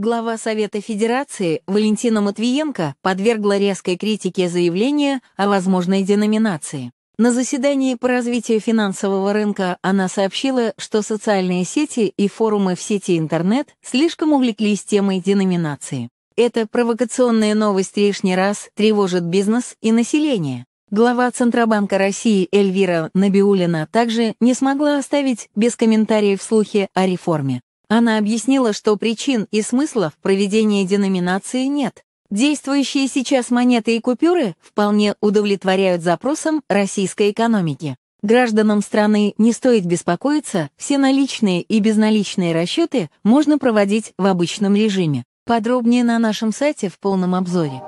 Глава Совета Федерации Валентина Матвиенко подвергла резкой критике заявление о возможной деноминации. На заседании по развитию финансового рынка она сообщила, что социальные сети и форумы в сети интернет слишком увлеклись темой деноминации. Эта провокационная новость лишний раз тревожит бизнес и население. Глава Центробанка России Эльвира Набиулина также не смогла оставить без комментариев слухи о реформе. Она объяснила, что причин и смысла в проведении деноминации нет. Действующие сейчас монеты и купюры вполне удовлетворяют запросам российской экономики. Гражданам страны не стоит беспокоиться, все наличные и безналичные расчеты можно проводить в обычном режиме. Подробнее на нашем сайте в полном обзоре.